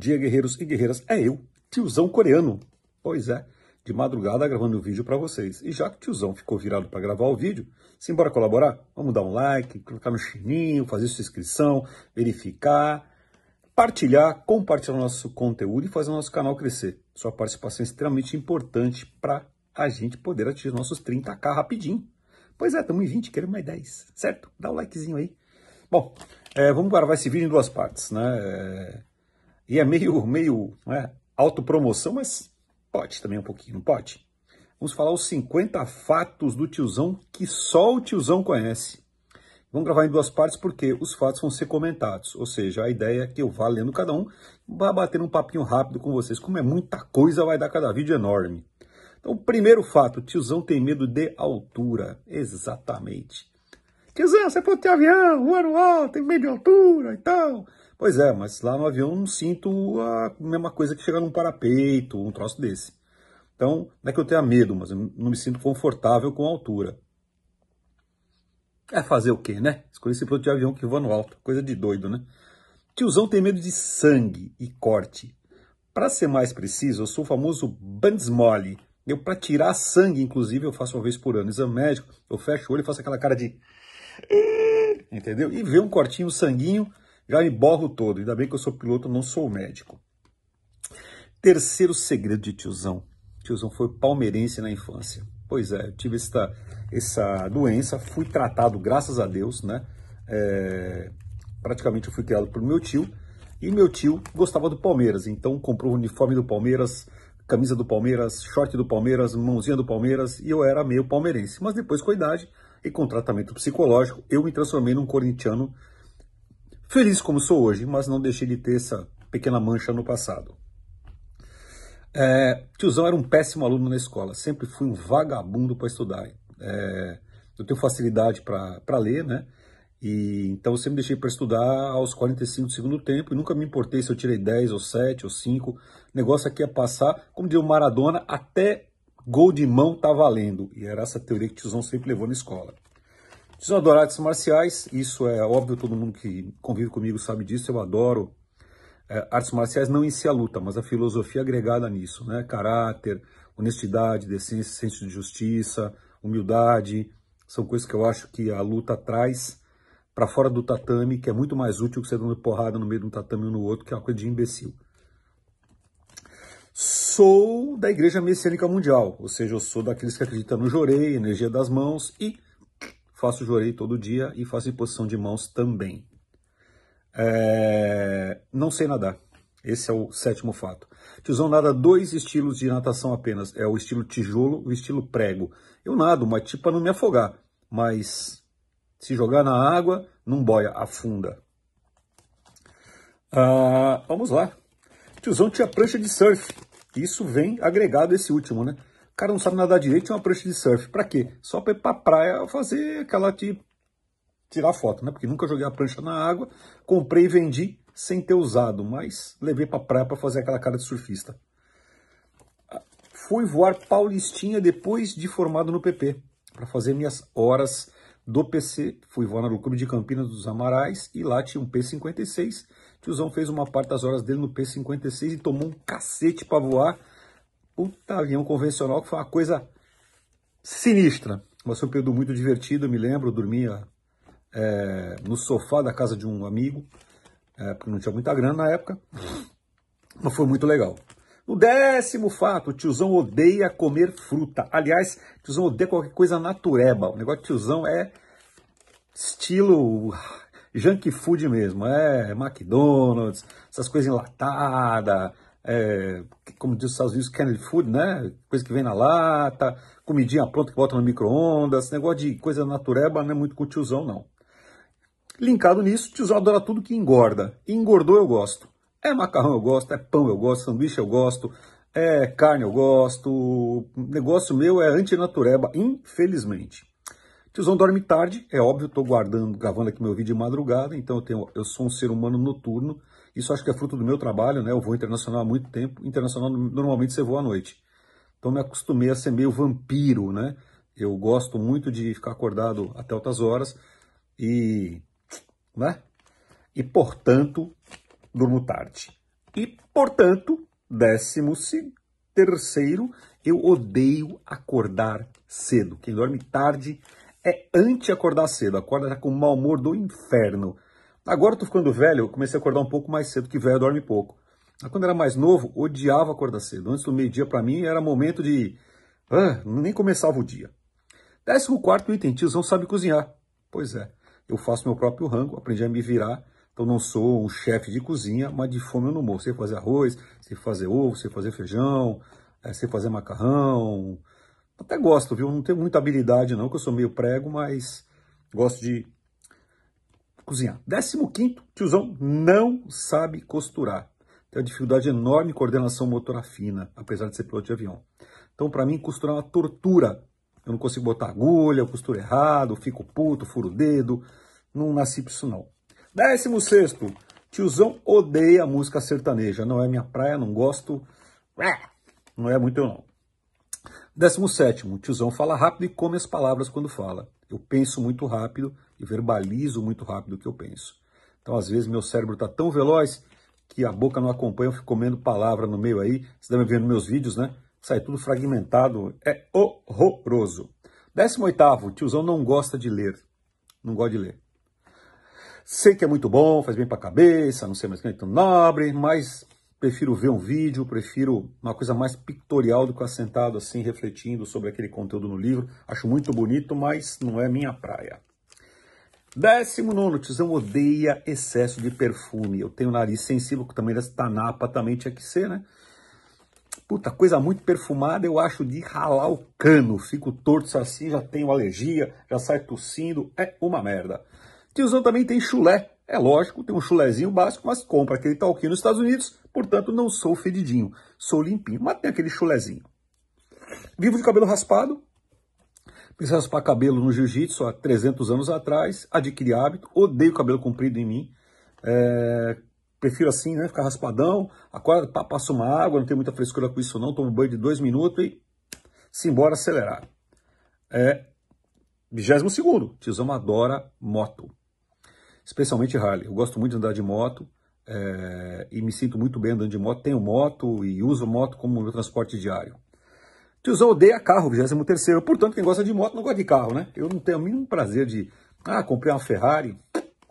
dia, guerreiros e guerreiras. É eu, tiozão coreano. Pois é, de madrugada gravando o um vídeo para vocês. E já que o tiozão ficou virado para gravar o vídeo, simbora colaborar? Vamos dar um like, clicar no sininho, fazer sua inscrição, verificar, partilhar, compartilhar nosso conteúdo e fazer o nosso canal crescer. Sua participação é extremamente importante para a gente poder atingir nossos 30k rapidinho. Pois é, estamos em 20, queremos mais 10, certo? Dá o um likezinho aí. Bom, é, vamos gravar esse vídeo em duas partes, né? É, e é meio, meio não é, autopromoção, mas pode também um pouquinho, não pode? Vamos falar os 50 fatos do tiozão que só o tiozão conhece. Vamos gravar em duas partes porque os fatos vão ser comentados, ou seja, a ideia é que eu vá lendo cada um, vá bater um papinho rápido com vocês. Como é muita coisa, vai dar cada vídeo enorme. Então, primeiro fato, tiozão tem medo de altura. Exatamente. Tiozão, você pode ter avião, no alto, tem medo de altura e então. tal. Pois é, mas lá no avião não sinto a mesma coisa que chegar num parapeito, um troço desse. Então, não é que eu tenha medo, mas eu não me sinto confortável com a altura. É fazer o quê, né? Escolhi esse piloto de avião que voa no alto. Coisa de doido, né? Tiozão tem medo de sangue e corte. Para ser mais preciso, eu sou o famoso bandsmole. Eu, para tirar sangue, inclusive, eu faço uma vez por ano. Exame médico, eu fecho o olho e faço aquela cara de... Entendeu? E ver um cortinho, sanguinho, já me borro todo. Ainda bem que eu sou piloto, não sou médico. Terceiro segredo de tiozão. Tiozão foi palmeirense na infância. Pois é, eu tive esta, essa doença, fui tratado, graças a Deus, né? É, praticamente eu fui criado por meu tio. E meu tio gostava do Palmeiras, então comprou o uniforme do Palmeiras, camisa do Palmeiras, short do Palmeiras, mãozinha do Palmeiras, e eu era meio palmeirense. Mas depois, com a idade e com tratamento psicológico, eu me transformei num corintiano Feliz como sou hoje, mas não deixei de ter essa pequena mancha no passado. É, tiozão era um péssimo aluno na escola, sempre fui um vagabundo para estudar. É, eu tenho facilidade para ler, né? E, então eu sempre deixei para estudar aos 45 do segundo tempo e nunca me importei se eu tirei 10 ou 7 ou 5. O negócio aqui é passar, como diz o Maradona, até gol de mão tá valendo. E era essa teoria que o tiozão sempre levou na escola. Preciso adorar artes marciais, isso é óbvio, todo mundo que convive comigo sabe disso, eu adoro é, artes marciais, não em si a luta, mas a filosofia agregada nisso, né? Caráter, honestidade, decência, senso de justiça, humildade, são coisas que eu acho que a luta traz para fora do tatame, que é muito mais útil que você dando porrada no meio de um tatame ou no outro, que é uma coisa de imbecil. Sou da Igreja Messiânica Mundial, ou seja, eu sou daqueles que acreditam no Jorei, energia das mãos e faço jorei todo dia e faço imposição de mãos também. É... Não sei nadar. Esse é o sétimo fato. Tiozão nada dois estilos de natação apenas. É o estilo tijolo e o estilo prego. Eu nado, mas tipo para não me afogar. Mas se jogar na água, não boia, afunda. Ah, vamos lá. Tiozão tinha prancha de surf. Isso vem agregado esse último, né? cara não sabe nadar direito, tem uma prancha de surf. Pra quê? Só pra ir pra praia fazer aquela de tirar foto, né? Porque nunca joguei a prancha na água, comprei e vendi sem ter usado, mas levei pra praia pra fazer aquela cara de surfista. Fui voar paulistinha depois de formado no PP, para fazer minhas horas do PC. Fui voar no Clube de Campinas dos Amarais e lá tinha um P56. Tiozão fez uma parte das horas dele no P56 e tomou um cacete para voar puta avião convencional, que foi uma coisa sinistra. Mas foi um período muito divertido, eu me lembro, eu dormia é, no sofá da casa de um amigo, é, porque não tinha muita grana na época, mas foi muito legal. O décimo fato, o tiozão odeia comer fruta. Aliás, o tiozão odeia qualquer coisa natureba. O negócio de tiozão é estilo junk food mesmo. É McDonald's, essas coisas enlatadas, é, como diz os Estados Unidos, canned food, né? Coisa que vem na lata, comidinha pronta que bota no micro-ondas, negócio de coisa natureba não é muito com o tiozão, não. Linkado nisso, o tiozão adora tudo que engorda. E engordou eu gosto. É macarrão eu gosto, é pão eu gosto, sanduíche eu gosto, é carne eu gosto. O negócio meu é antinatureba, infelizmente. Tiozão dorme tarde, é óbvio, estou guardando, gravando aqui meu vídeo de madrugada, então eu, tenho, eu sou um ser humano noturno, isso acho que é fruto do meu trabalho, né? Eu vou internacional há muito tempo. Internacional normalmente você voa à noite. Então me acostumei a ser meio vampiro, né? Eu gosto muito de ficar acordado até altas horas e, né? E portanto, durmo tarde. E portanto, décimo terceiro, eu odeio acordar cedo. Quem dorme tarde é anti acordar cedo, acorda com o mau humor do inferno. Agora eu tô ficando velho, eu comecei a acordar um pouco mais cedo, que velho dorme pouco. Quando era mais novo, odiava acordar cedo. Antes do meio-dia, para mim, era momento de. Ah, nem começava o dia. Décimo quarto item, tiozão sabe cozinhar. Pois é, eu faço meu próprio rango, aprendi a me virar. Então não sou um chefe de cozinha, mas de fome eu não morro. Sei fazer arroz, sei fazer ovo, sei fazer feijão, é, sei fazer macarrão. Até gosto, viu? Não tenho muita habilidade não, que eu sou meio prego, mas gosto de cozinhar. Décimo quinto, tiozão não sabe costurar. Tem uma dificuldade enorme em coordenação motora fina, apesar de ser piloto de avião. Então, para mim, costurar é uma tortura. Eu não consigo botar agulha, eu costuro errado, fico puto, furo o dedo. Não nasci para isso, não. Décimo sexto, tiozão odeia música sertaneja. Não é minha praia, não gosto. Não é muito eu, não. Décimo sétimo, tiozão fala rápido e come as palavras quando fala. Eu penso muito rápido, e verbalizo muito rápido o que eu penso. Então, às vezes, meu cérebro está tão veloz que a boca não acompanha, eu fico comendo palavra no meio aí. Você deve ver nos meus vídeos, né? Sai tudo fragmentado, é horroroso. 18. Tiozão não gosta de ler. Não gosta de ler. Sei que é muito bom, faz bem para a cabeça, não sei mais quem é tão nobre, mas prefiro ver um vídeo, prefiro uma coisa mais pictorial do que sentado assim, refletindo sobre aquele conteúdo no livro. Acho muito bonito, mas não é minha praia. Décimo nono, Tizão odeia excesso de perfume. Eu tenho nariz sensível, que também dessa tanapa também tinha que ser, né? Puta, coisa muito perfumada, eu acho de ralar o cano. Fico torto assim, já tenho alergia, já sai tossindo. É uma merda. Tiozão também tem chulé. É lógico, tem um chulézinho básico, mas compra aquele talquinho nos Estados Unidos, portanto não sou fedidinho, sou limpinho, mas tem aquele chulézinho. Vivo de cabelo raspado, Comecei raspar cabelo no jiu-jitsu há 300 anos atrás, adquiri hábito, odeio cabelo comprido em mim. É, prefiro assim, né? Ficar raspadão, acordo, passo uma água, não tenho muita frescura com isso não, tomo banho de dois minutos e simbora acelerar. É, 22 segundo, tiozão adora moto, especialmente Harley. Eu gosto muito de andar de moto é, e me sinto muito bem andando de moto. Tenho moto e uso moto como meu transporte diário. Tiozão odeia carro, 23 Portanto, quem gosta de moto não gosta de carro, né? Eu não tenho o mínimo prazer de. Ah, comprei uma Ferrari,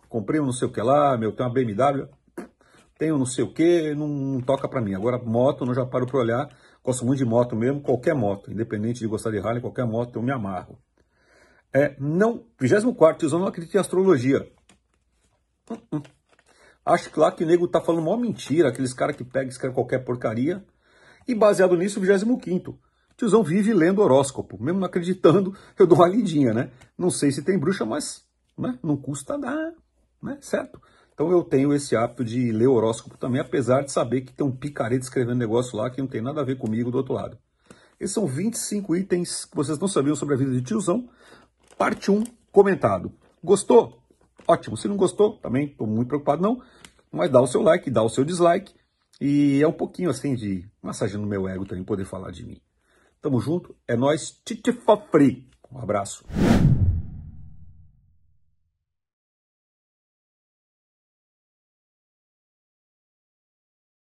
comprei um não sei o que lá, meu, tem uma BMW, tenho um não sei o que, não, não toca para mim. Agora, moto, não já paro para olhar. Gosto muito de moto mesmo, qualquer moto, independente de gostar de Harley, qualquer moto, eu me amarro. É, não, 24 tiozão não acredita em astrologia. Uh -uh. Acho que lá que o nego tá falando uma mentira, aqueles caras que pegam e escrevem qualquer porcaria. E baseado nisso, 25 tiozão vive lendo horóscopo. Mesmo não acreditando, eu dou uma lidinha, né? Não sei se tem bruxa, mas né? não custa dar, né? Certo? Então eu tenho esse hábito de ler horóscopo também, apesar de saber que tem um picareta escrevendo negócio lá que não tem nada a ver comigo do outro lado. Esses são 25 itens que vocês não sabiam sobre a vida de tiozão. Parte 1, comentado. Gostou? Ótimo. Se não gostou, também estou muito preocupado não. Mas dá o seu like, dá o seu dislike. E é um pouquinho assim de massagem no meu ego também poder falar de mim. Tamo junto, é nós, Titifa Free. Um abraço.